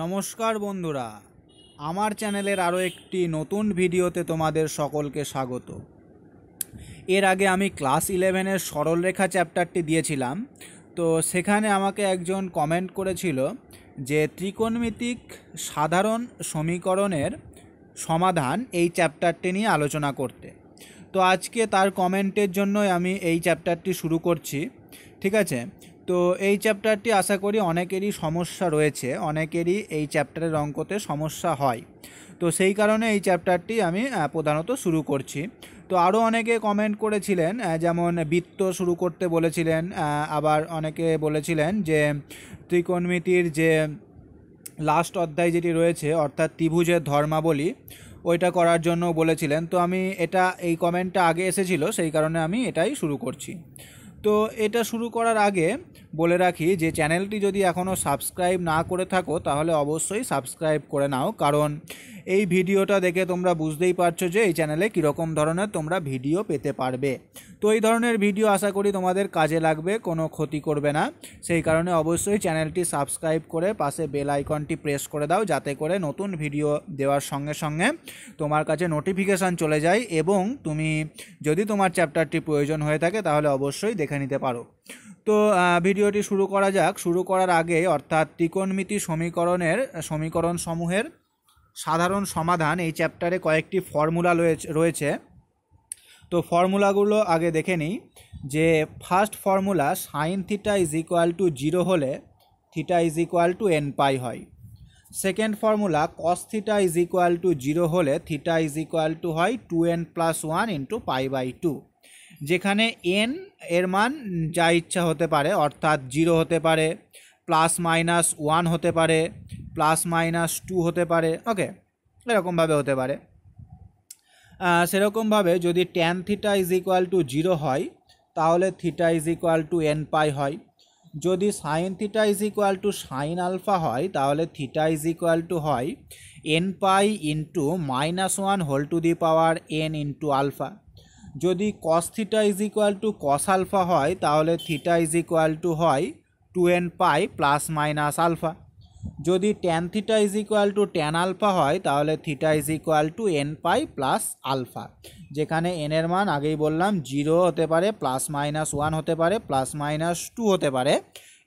নমস্কার বন্ধুরা আমার চ্যানেলের আরও একটি নতুন ভিডিওতে তোমাদের সকলকে স্বাগত এর আগে আমি ক্লাস ইলেভেনের সরলরেখা চ্যাপ্টারটি দিয়েছিলাম তো সেখানে আমাকে একজন কমেন্ট করেছিল যে ত্রিকোণমিতিক সাধারণ সমীকরণের সমাধান এই চ্যাপ্টারটি নিয়ে আলোচনা করতে তো আজকে তার কমেন্টের জন্যই আমি এই চ্যাপ্টারটি শুরু করছি ঠিক আছে তো এই চ্যাপ্টারটি আশা করি অনেকেরই সমস্যা রয়েছে অনেকেরই এই চ্যাপ্টারের অঙ্কতে সমস্যা হয় তো সেই কারণে এই চ্যাপ্টারটি আমি প্রধানত শুরু করছি তো আরও অনেকে কমেন্ট করেছিলেন যেমন বৃত্ত শুরু করতে বলেছিলেন আবার অনেকে বলেছিলেন যে ত্রিকোণমিতির যে লাস্ট অধ্যায় যেটি রয়েছে অর্থাৎ ত্রিভুজের ধর্মাবলী ওইটা করার জন্য বলেছিলেন তো আমি এটা এই কমেন্টটা আগে এসেছিল সেই কারণে আমি এটাই শুরু করছি তো এটা শুরু করার আগে বলে রাখি যে চ্যানেলটি যদি এখনও সাবস্ক্রাইব না করে থাকো তাহলে অবশ্যই সাবস্ক্রাইব করে নাও কারণ এই ভিডিওটা দেখে তোমরা বুঝতেই পারছো যে এই চ্যানেলে কীরকম ধরনের তোমরা ভিডিও পেতে পারবে তো এই ধরনের ভিডিও আশা করি তোমাদের কাজে লাগবে কোনো ক্ষতি করবে না সেই কারণে অবশ্যই চ্যানেলটি সাবস্ক্রাইব করে পাশে বেল আইকনটি প্রেস করে দাও যাতে করে নতুন ভিডিও দেওয়ার সঙ্গে সঙ্গে তোমার কাছে নোটিফিকেশান চলে যায় এবং তুমি যদি তোমার চ্যাপ্টারটি প্রয়োজন হয়ে থাকে তাহলে অবশ্যই দেখে নিতে পারো তো ভিডিওটি শুরু করা যাক শুরু করার আগে অর্থাৎ ত্রিকোণমিতি সমীকরণের সমীকরণ সমূহের সাধারণ সমাধান এই চ্যাপ্টারে কয়েকটি ফর্মুলা রয়েছে তো ফর্মুলাগুলো আগে দেখে নিই যে first formula sine theta is equal to zero হলে theta is equal to n pi হয় second formula cos theta is equal to zero হলে থিটা ইজ ইকুয়াল টু হয় two n plus one into pi by two যেখানে n এর মান যা ইচ্ছা হতে পারে অর্থাৎ জিরো হতে পারে প্লাস মাইনাস ওয়ান হতে পারে প্লাস মাইনাস টু হতে পারে ওকে এরকমভাবে হতে পারে সেরকমভাবে যদি tan theta is equal to zero হয় তাহলে theta is equal to n pi হয় যদি sine theta is equal to sine alpha হয় তাহলে থিটা ইজ ইকুয়াল টু হয় n pi into minus one whole to the power n into alpha যদি cos theta is equal to cos alpha হয় তাহলে theta is equal to হয় two n pi plus minus alpha যদি tan theta is equal to tan alpha হয় তাহলে theta is equal to n pi plus alpha যেখানে এনের মান আগেই বললাম জিরো হতে পারে প্লাস মাইনাস ওয়ান হতে পারে প্লাস মাইনাস টু হতে পারে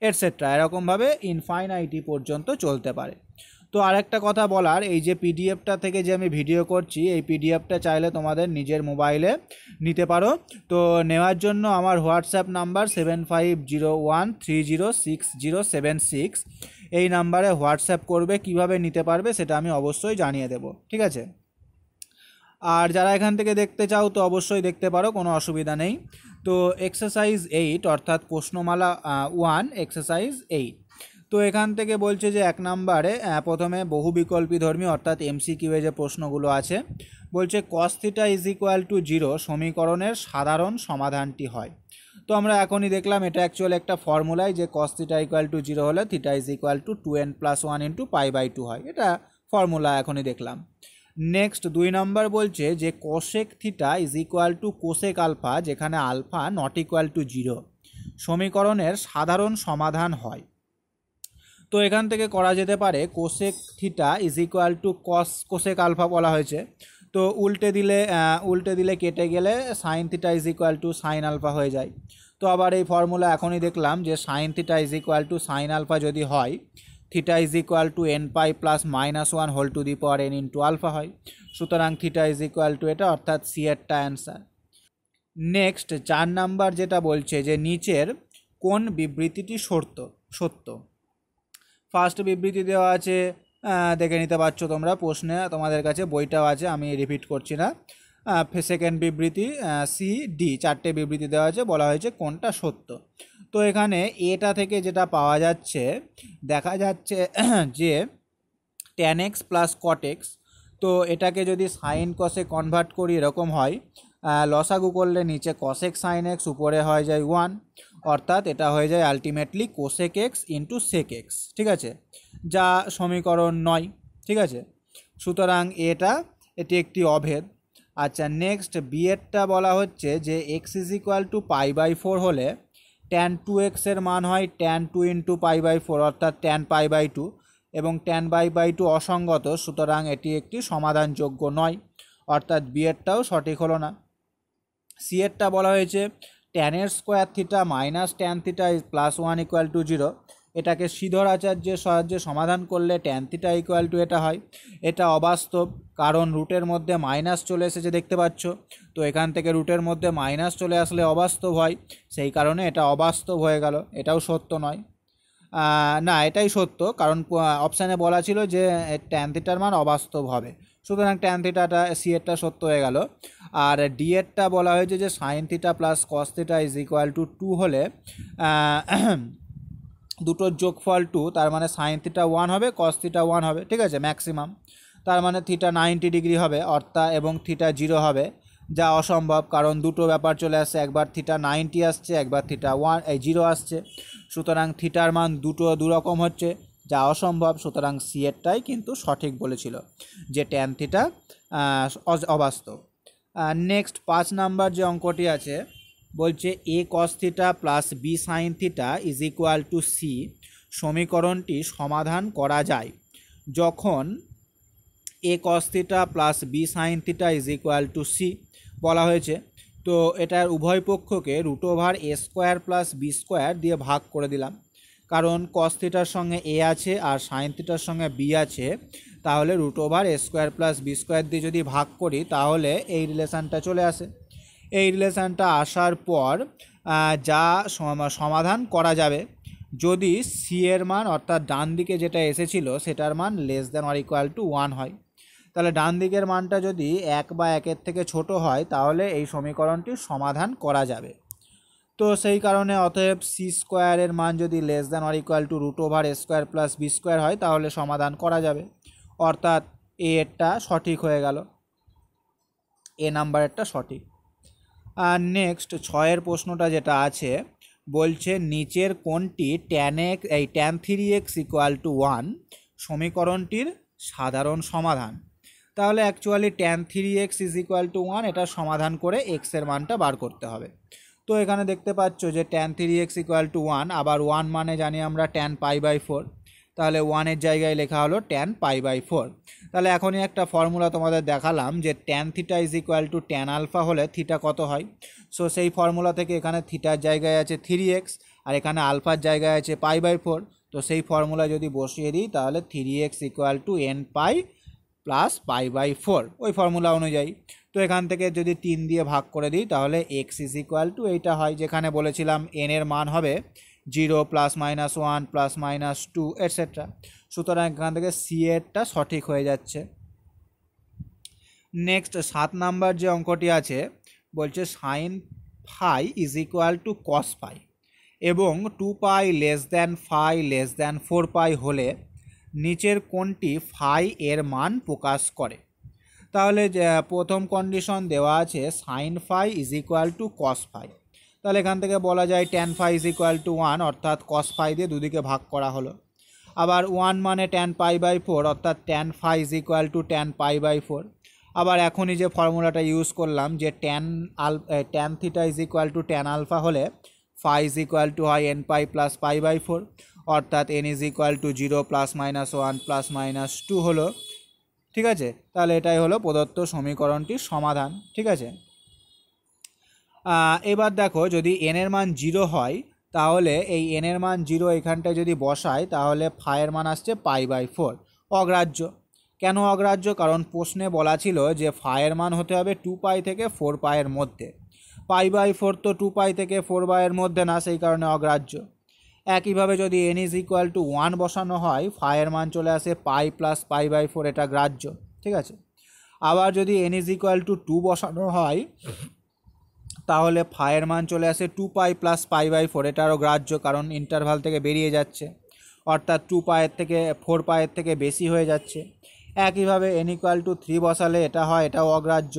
এটসেট্রা এরকমভাবে ইনফাইনাইটি পর্যন্ত চলতে পারে তো আরেকটা কথা বলার এই যে পিডিএফটা থেকে যে আমি ভিডিও করছি এই পিডিএফটা চাইলে তোমাদের নিজের মোবাইলে নিতে পারো তো নেওয়ার জন্য আমার WhatsApp number seven five zero one three zero six zero seven six এই নাম্বারে হোয়াটসঅ্যাপ করবে কিভাবে নিতে পারবে সেটা আমি অবশ্যই জানিয়ে দেব ঠিক আছে আর যারা এখান থেকে দেখতে চাও তো অবশ্যই দেখতে পারো কোনো অসুবিধা নেই তো এক্সারসাইজ এইট অর্থাৎ প্রশ্নমালা ওয়ান এক্সারসাইজ এইট তো এখান থেকে বলছে যে এক নাম্বারে প্রথমে বহু বিকল্পী ধর্মী অর্থাৎ এমসিকিউয়ে যে প্রশ্নগুলো আছে বলছে cos theta is equal to zero সমীকরণের সাধারণ সমাধানটি হয় তো আমরা এখনই দেখলাম এটা অ্যাকচুয়ালি একটা ফর্মুলায় যে কস্থিটা ইকুয়াল টু জিরো হলে theta is equal to two n plus one into pi by two হয় এটা ফর্মুলা এখনই দেখলাম নেক্সট দুই নম্বর বলছে যে cosec theta is equal to cosec alpha যেখানে alpha not equal to zero সমীকরণের সাধারণ সমাধান হয় তো এখান থেকে করা যেতে পারে cosec theta is equal to cos cosec alpha বলা হয়েছে তো উল্টে দিলে উল্টে দিলে কেটে গেলে sine theta is equal to sine alpha হয়ে যায় তো আবার এই ফর্মুলা এখনই দেখলাম যে sine theta is equal to sine alpha যদি হয় theta is equal to n pi plus minus one whole to the power n into alpha হয় সুতরাং থিটা ইজ ইকুয়াল টু এটা অর্থাৎ সি এরটা অ্যান্সার নেক্সট চার নাম্বার যেটা বলছে যে নিচের কোন বিবৃতিটি সত্য সত্য ফার্স্ট বিবৃতি দেওয়া আছে দেখে নিতে পারছো তোমরা প্রশ্নে তোমাদের কাছে বইটাও আছে আমি রিপিট করছি না সেকেন্ড বিবৃতি সি ডি চারটে বিবৃতি দেওয়া আছে বলা হয়েছে কোনটা সত্য তো এখানে এটা থেকে যেটা পাওয়া যাচ্ছে দেখা যাচ্ছে যে ট্যান এক্স প্লাস কটেক্স তো এটাকে যদি সাইন কসে কনভার্ট করি এরকম হয় লসাগু করলে নিচে কসেক সাইন এক্স উপরে হয়ে যায় ওয়ান অর্থাৎ এটা হয়ে যায় ultimately cosec x into sec x ঠিক আছে যা সমীকরণ নয় ঠিক আছে সুতরাং এটা এটি একটি অভেদ আচ্ছা নেক্সট বিয়েরটা বলা হচ্ছে যে x is equal to pi by four হলে ট্যান টু এক্সের মান হয় tan two into pi by four অর্থাৎ ট্যান পাই বাই টু এবং ট্যান বাই বাই টু অসঙ্গত সুতরাং এটি একটি সমাধানযোগ্য নয় অর্থাৎ বিয়েরটাও সঠিক হলো না সি এরটা বলা হয়েছে ট্যানের square theta minus tan theta plus one equal to zero এটাকে শ্রীধর আচার্যের সাহায্যে সমাধান করলে ট্যান থিটা ইকুয়াল টু এটা হয় এটা অবাস্তব কারণ রুটের মধ্যে মাইনাস চলে এসেছে দেখতে পাচ্ছ তো এখান থেকে রুটের মধ্যে মাইনাস চলে আসলে অবাস্তব হয় সেই কারণে এটা অবাস্তব হয়ে গেল এটাও সত্য নয় না এটাই সত্য কারণ অপশানে বলা ছিল যে ট্যান থিটার মান অবাস্তব হবে সুতরাং ট্যান থিটাটা সি এরটা সত্য হয়ে গেল আর ডি এরটা বলা হয়েছে যে sine theta plus cos theta is equal to two হলে দুটোর যোগফল টু তার মানে সাইন থিটা ওয়ান হবে কস থিটা ওয়ান হবে ঠিক আছে ম্যাক্সিমাম তার মানে থিটা নাইনটি ডিগ্রি হবে অর্থাৎ এবং থিটা জিরো হবে যা অসম্ভব কারণ দুটো ব্যাপার চলে আসছে একবার থিটা নাইনটি আসছে একবার থিটা ওয়ান এই জিরো আসছে সুতরাং থিটার মান দুটো দুরকম হচ্ছে যা অসম্ভব সুতরাং সি এরটাই কিন্তু সঠিক বলেছিল যে ট্যান থিটা অবাস্তব নেক্সট পাঁচ নাম্বার যে অঙ্কটি আছে বলছে A cos theta plus B sine theta is equal to C সমীকরণটি সমাধান করা যায় যখন A cos theta plus B sine theta is equal to C বলা হয়েছে তো এটার উভয় পক্ষকে root over A square plus B square দিয়ে ভাগ করে দিলাম কারণ কস থিটার সঙ্গে এ আছে আর সাইন থিটার সঙ্গে বি আছে তাহলে root over A square plus B square দিয়ে যদি ভাগ করি তাহলে এই রিলেশানটা চলে আসে এই রিলেশানটা আসার পর যা সমাধান করা যাবে যদি সি এর মান অর্থাৎ ডান দিকে যেটা এসেছিল সেটার মান less than or equal to one হয় তাহলে ডান দিকের মানটা যদি এক বা একের থেকে ছোট হয় তাহলে এই সমীকরণটি সমাধান করা যাবে তো সেই কারণে অতএব সি স্কোয়ারের মান যদি less than or equal to root over A square plus B square হয় তাহলে সমাধান করা যাবে অর্থাৎ এ এরটা সঠিক হয়ে গেল এ নাম্বারেরটা সঠিক আর নেক্সট ছয়ের প্রশ্নটা যেটা আছে বলছে নিচের কোনটি ট্যান এক্স এই tan three x equal to one সমীকরণটির সাধারণ সমাধান তাহলে actually tan three x is equal to one এটা সমাধান করে এক্সের মানটা বার করতে হবে তো এখানে দেখতে পাচ্ছ যে tan three x equal to one আবার ওয়ান মানে জানি আমরা ট্যান পাই বাই ফোর তাহলে ওয়ানের জায়গায় লেখা হলো ট্যান পাই বাই ফোর তাহলে এখনই একটা ফর্মুলা তোমাদের দেখালাম যে tan theta is equal to tan alpha হলে থিটা কত হয় সো সেই ফর্মুলা থেকে এখানে থিটার জায়গায় আছে থ্রি এক্স আর এখানে আলফার জায়গায় আছে পাই বাই ফোর তো সেই ফর্মুলা যদি বসিয়ে দিই তাহলে three x equal to n pi plus pi by four ওই ফর্মুলা অনুযায়ী তো এখান থেকে যদি তিন দিয়ে ভাগ করে দিই তাহলে এক্স ইজ ইকুয়াল টু এইটা হয় যেখানে বলেছিলাম এন এর মান হবে zero plus minus one plus minus two etcetera সুতরাং এখান থেকে সি এরটা সঠিক হয়ে যাচ্ছে নেক্সট সাত নাম্বার যে অঙ্কটি আছে বলছে sine phi is equal to cos phi এবং two pi less than phi less than four pi হলে নিচের কোনটি ফাই এর মান প্রকাশ করে তাহলে প্রথম কন্ডিশন দেওয়া আছে sine phi is equal to cos phi তাহলে এখান থেকে বলা যায় tan phi is equal to one অর্থাৎ কস ফাই দিয়ে দুদিকে ভাগ করা হলো আবার ওয়ান মানে ট্যান পাই বাই ফোর অর্থাৎ tan phi is equal to tan pi by four আবার এখনই যে ফর্মুলাটা ইউজ করলাম যে ট্যান আল tan theta is equal to tan alpha হলে ফাই ইজ ইকুয়াল টু হয় n pi plus pi by four অর্থাৎ n is equal to zero plus minus one plus minus two হলো ঠিক আছে তাহলে এটাই হলো প্রদত্ত সমীকরণটির সমাধান ঠিক আছে এবার দেখো যদি এন এর মান জিরো হয় তাহলে এই এন এর মান জিরো এখানটায় যদি বসায় তাহলে ফায়ের মান আসছে পাই বাই ফোর অগ্রাহ্য কেন অগ্রাহ্য কারণ প্রশ্নে বলা ছিল যে ফায়ের মান হতে হবে টু পাই থেকে ফোর পায়ের মধ্যে পাই বাই ফোর তো টু পাই থেকে ফোর বাইয়ের মধ্যে না সেই কারণে অগ্রাহ্য একইভাবে যদি n is equal to one বসানো হয় ফায়ের মান চলে আসে pi plus pi by four এটা গ্রাহ্য ঠিক আছে আবার যদি n is equal to two বসানো হয় তাহলে ফায়ের মান চলে আসে two pi plus pi by four এটারও গ্রাহ্য কারণ ইন্টারভাল থেকে বেরিয়ে যাচ্ছে অর্থাৎ টু পায়ের থেকে ফোর পায়ের থেকে বেশি হয়ে যাচ্ছে একইভাবে এন ইকুয়াল টু থ্রি বসালে এটা হয় এটাও অগ্রাহ্য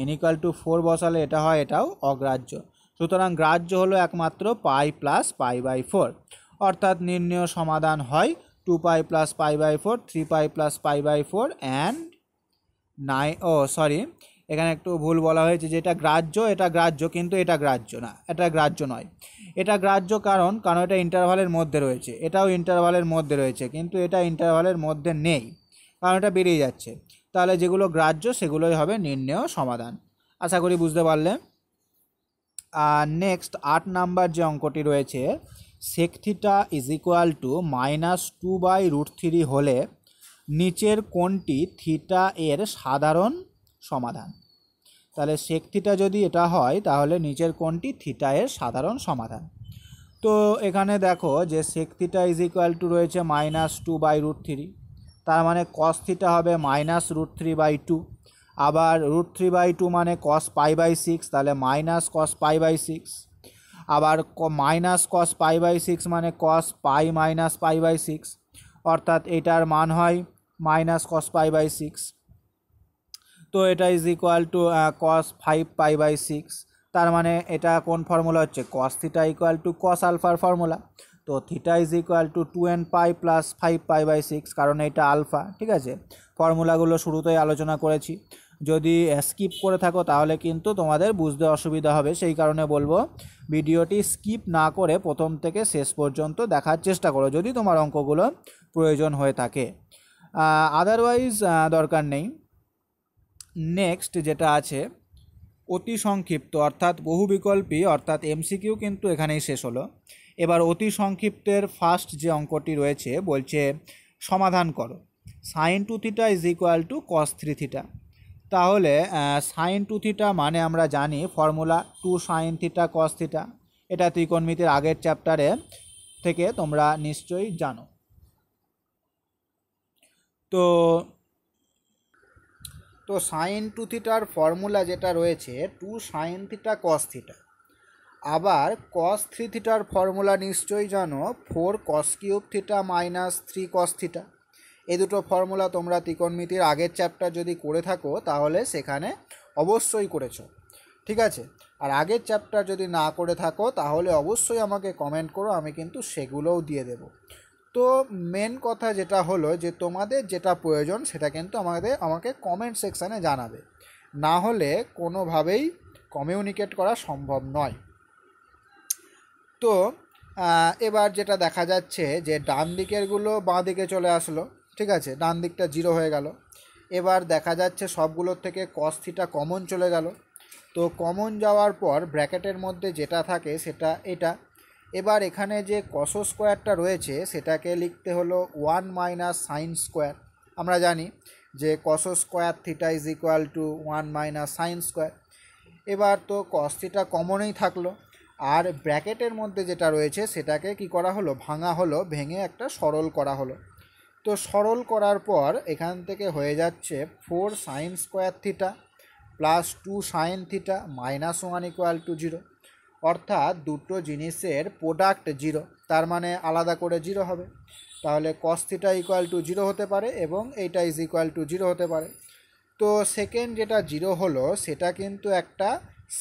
এন ইকুয়াল টু ফোর বসালে এটা হয় এটাও অগ্রাহ্য সুতরাং গ্রাহ্য হলো একমাত্র pi plus pi by four অর্থাৎ নির্ণয় সমাধান হয় two pi plus pi by four three pi plus pi by four and নাই ও সরি এখানে একটু ভুল বলা হয়েছে যে এটা গ্রাহ্য এটা গ্রাহ্য কিন্তু এটা গ্রাহ্য না এটা গ্রাহ্য নয় এটা গ্রাহ্য কারণ কারণ এটা ইন্টারভালের মধ্যে রয়েছে এটাও ইন্টারভালের মধ্যে রয়েছে কিন্তু এটা ইন্টারভালের মধ্যে নেই কারণ এটা বেরিয়ে যাচ্ছে তাহলে যেগুলো গ্রাহ্য সেগুলোই হবে নির্ণেয় সমাধান আশা করি বুঝতে পারলে নেক্সট আট নাম্বার যে অঙ্কটি রয়েছে sec theta is equal to minus two by root three হলে নিচের কোনটি থিটা এর সাধারণ সমাধান তাহলে সেক যদি এটা হয় তাহলে নিচের কোনটি থিটা এর সাধারণ সমাধান তো এখানে দেখো যে sec theta is equal to রয়েছে minus two by root three তার মানে কস থিটা হবে minus root three by two আবার রুট থ্রি বাই টু মানে কস পাই বাই সিক্স তাহলে minus cos pi by six আবার minus cos pi by six মানে cos pi minus pi by six অর্থাৎ এটার মান হয় minus cos pi by six তো এটা is equal to cos five pi by six তার মানে এটা কোন ফর্মুলা হচ্ছে cos theta equal to cos আলফার ফর্মুলা তো theta is equal to two n pi plus five pi by six কারণ এটা আলফা ঠিক আছে ফর্মুলাগুলো শুরুতেই আলোচনা করেছি যদি স্কিপ করে থাকো তাহলে কিন্তু তোমাদের বুঝতে অসুবিধা হবে সেই কারণে বলবো ভিডিওটি স্কিপ না করে প্রথম থেকে শেষ পর্যন্ত দেখার চেষ্টা করো যদি তোমার অঙ্কগুলো প্রয়োজন হয়ে থাকে আদারওয়াইজ দরকার নেই নেক্সট যেটা আছে অতি সংক্ষিপ্ত অর্থাৎ বহু বিকল্পী অর্থাৎ এমসিকিউ কিন্তু এখানেই শেষ হলো এবার অতি সংক্ষিপ্তের ফার্স্ট যে অঙ্কটি রয়েছে বলছে সমাধান করো sine two theta is equal to cos three theta তাহলে সাইন টু থিটা মানে আমরা জানি formula two sine theta cos theta এটা ত্রিকোণমিতির আগের চ্যাপ্টারে থেকে তোমরা নিশ্চয়ই জানো তো তো সাইন টু থিটার ফর্মুলা যেটা রয়েছে two sine theta cos theta আবার কস থ্রি থিটার ফর্মুলা নিশ্চয়ই জানো four cos cube theta minus three cos theta এই দুটো ফর্মুলা তোমরা ত্রিকোণমিতির আগের চ্যাপ্টার যদি করে থাকো তাহলে সেখানে অবশ্যই করেছো ঠিক আছে আর আগের চ্যাপ্টার যদি না করে থাকো তাহলে অবশ্যই আমাকে কমেন্ট করো আমি কিন্তু সেগুলোও দিয়ে দেব তো মেন কথা যেটা হলো যে তোমাদের যেটা প্রয়োজন সেটা কিন্তু আমাদের আমাকে কমেন্ট সেকশানে জানাবে না হলে কোনোভাবেই কমিউনিকেট করা সম্ভব নয় তো এবার যেটা দেখা যাচ্ছে যে ডান দিকেরগুলো বাঁ দিকে চলে আসলো ঠিক আছে ডান দিকটা জিরো হয়ে গেল এবার দেখা যাচ্ছে সবগুলোর থেকে কস্থিটা থিটা কমন চলে গেল তো কমন যাওয়ার পর ব্র্যাকেটের মধ্যে যেটা থাকে সেটা এটা এবার এখানে যে কস স্কোয়ারটা রয়েছে সেটাকে লিখতে হলো ওয়ান মাইনাস সাইন স্কোয়ার আমরা জানি যে cos square theta is equal to one minus sine square এবার তো কস থিটা কমনই থাকলো আর ব্র্যাকেটের মধ্যে যেটা রয়েছে সেটাকে কি করা হলো ভাঙা হলো ভেঙে একটা সরল করা হলো তো সরল করার পর এখান থেকে হয়ে যাচ্ছে four sine square theta plus two sine theta minus one equal to zero অর্থাৎ দুটো জিনিসের প্রোডাক্ট জিরো তার মানে আলাদা করে জিরো হবে তাহলে cos theta equal to zero হতে পারে এবং এইটা ইজ ইকুয়াল টু জিরো হতে পারে তো সেকেন্ড যেটা জিরো হলো সেটা কিন্তু একটা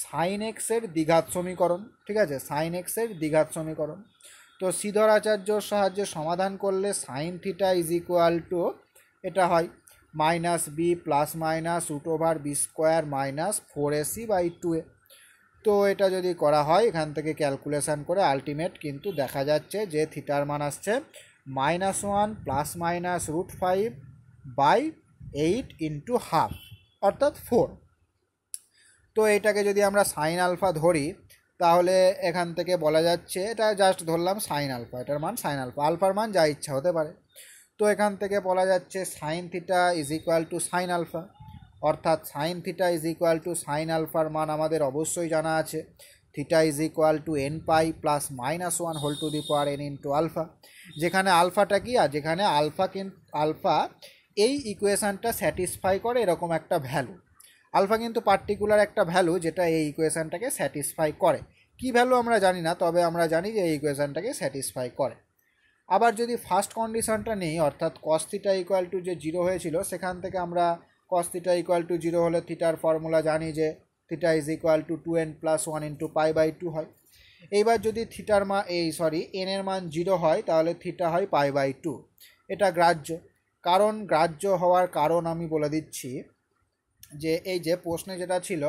সাইন এক্সের দ্বিঘাত সমীকরণ ঠিক আছে সাইন এক্সের দ্বিঘাত সমীকরণ তো শ্রীধর আচার্যর সাহায্যে সমাধান করলে sine theta is equal to এটা হয় minus b plus minus root over b square minus four a c by two a তো এটা যদি করা হয় এখান থেকে ক্যালকুলেশান করে আলটিমেট কিন্তু দেখা যাচ্ছে যে থিটার মান আসছে minus one plus minus root five by eight into half অর্থাৎ ফোর তো এটাকে যদি আমরা সাইন আলফা ধরি তাহলে এখান থেকে বলা যাচ্ছে এটা জাস্ট ধরলাম সাইন আলফা এটার মান সাইন আলফা আলফার মান যা ইচ্ছা হতে পারে তো এখান থেকে বলা যাচ্ছে sine theta is equal to sine alpha অর্থাৎ sine theta is equal to sine আলফার মান আমাদের অবশ্যই জানা আছে theta is equal to n pi plus minus one whole to the power n into alpha যেখানে আলফাটা কি আর যেখানে আলফা কিন আলফা এই ইকুয়েশানটা স্যাটিসফাই করে এরকম একটা ভ্যালু আলফা কিন্তু পার্টিকুলার একটা ভ্যালু যেটা এই ইকুয়েশানটাকে স্যাটিসফাই করে কি ভ্যালু আমরা জানি না তবে আমরা জানি যে এই ইকুয়েশানটাকে স্যাটিসফাই করে আবার যদি ফার্স্ট কন্ডিশনটা নেই অর্থাৎ কস্তিটা ইকুয়াল টু যে জিরো হয়েছিল সেখান থেকে আমরা কস্তিটা ইকুয়াল টু জিরো হলে থিটার ফর্মুলা জানি যে theta is equal to two n plus one into pi by two হয় এইবার যদি থিটার মা এই সরি এনের মান জিরো হয় তাহলে থিটা হয় পাই বাই টু এটা গ্রাহ্য কারণ গ্রাহ্য হওয়ার কারণ আমি বলে দিচ্ছি যে এই যে প্রশ্নে যেটা ছিল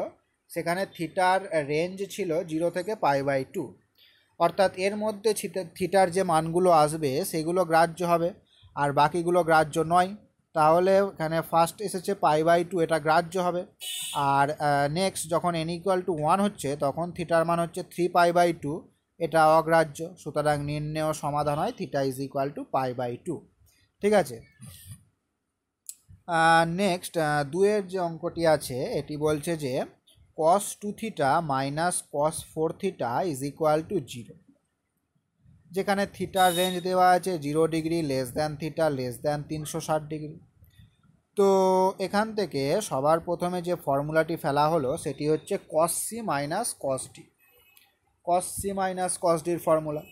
সেখানে থিটার রেঞ্জ ছিল জিরো থেকে পাই বাই টু অর্থাৎ এর মধ্যে থিটার যে মানগুলো আসবে সেগুলো গ্রাহ্য হবে আর বাকিগুলো গ্রাহ্য নয় তাহলে এখানে ফার্স্ট এসেছে পাই বাই টু এটা গ্রাহ্য হবে আর নেক্সট যখন এন ইকুয়াল টু ওয়ান হচ্ছে তখন থিটার মান হচ্ছে থ্রি পাই বাই টু এটা অগ্রাহ্য সুতরাং নির্ণয় সমাধান হয় theta is equal to pi by two ঠিক আছে নেক্সট দুয়ের যে অঙ্কটি আছে এটি বলছে যে cos two theta minus cos four theta is equal to zero যেখানে থিটার রেঞ্জ দেওয়া আছে zero degree less than theta less than তিনশো ষাট ডিগ্রি তো এখান থেকে সবার প্রথমে যে ফর্মুলাটি ফেলা হলো সেটি হচ্ছে cos c minus cos d cos c minus কস ডির ফর্মুলা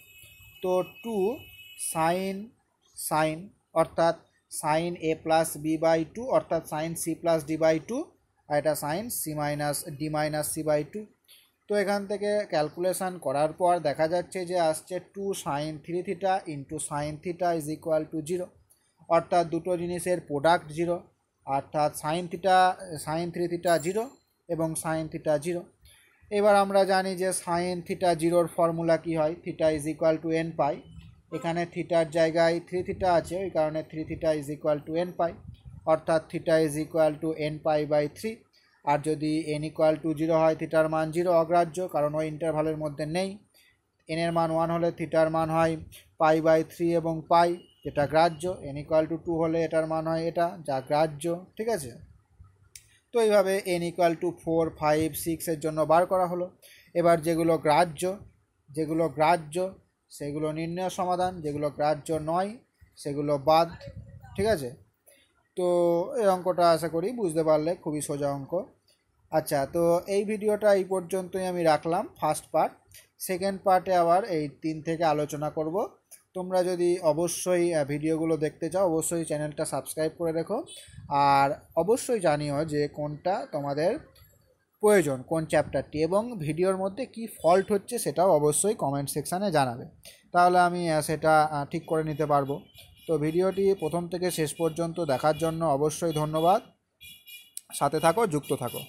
তো টু সাইন সাইন অর্থাৎ sine a plus b by two অর্থাৎ sine c plus d by two আর এটা sine c minus d minus c by two তো এখান থেকে ক্যালকুলেশান করার পর দেখা যাচ্ছে যে আসছে two sine three theta into sine theta is equal to zero অর্থাৎ দুটো জিনিসের প্রোডাক্ট জিরো অর্থাৎ sine theta sine three theta zero এবং সাইন থিটা জিরো এবার আমরা জানি যে সাইন থিটা জিরোর ফর্মুলা কি হয় theta is equal to n pi এখানে থিটার জায়গায় থ্রি থিটা আছে ওই কারণে three theta is equal to n pi অর্থাৎ theta is equal to n pi by three আর যদি এন ইকুয়াল টু জিরো হয় থিটার মান জিরো অগ্রাহ্য কারণ ওই ইন্টারভালের মধ্যে নেই এনের মান ওয়ান হলে থিটার মান হয় পাই বাই থ্রি এবং পাই যেটা গ্রাহ্য এন ইকুয়াল টু টু হলে এটার মান হয় এটা যা গ্রাহ্য ঠিক আছে তো এইভাবে n equal to four five সিক্সের জন্য বার করা হলো এবার যেগুলো গ্রাহ্য যেগুলো গ্রাহ্য সেগুলো নির্ণয় সমাধান যেগুলো গ্রাহ্য নয় সেগুলো বাদ ঠিক আছে তো এই অঙ্কটা আশা করি বুঝতে পারলে খুবই সোজা অঙ্ক আচ্ছা তো এই ভিডিওটা এই পর্যন্তই আমি রাখলাম ফার্স্ট পার্ট সেকেন্ড পার্টে আবার এই তিন থেকে আলোচনা করব তোমরা যদি অবশ্যই ভিডিওগুলো দেখতে চাও অবশ্যই চ্যানেলটা সাবস্ক্রাইব করে রেখো আর অবশ্যই জানিও যে কোনটা তোমাদের প্রয়োজন কোন চ্যাপ্টারটি এবং ভিডিওর মধ্যে কি ফল্ট হচ্ছে সেটাও অবশ্যই কমেন্ট সেকশানে জানাবে তাহলে আমি সেটা ঠিক করে নিতে পারবো তো ভিডিওটি প্রথম থেকে শেষ পর্যন্ত দেখার জন্য অবশ্যই ধন্যবাদ সাথে থাকো যুক্ত থাকো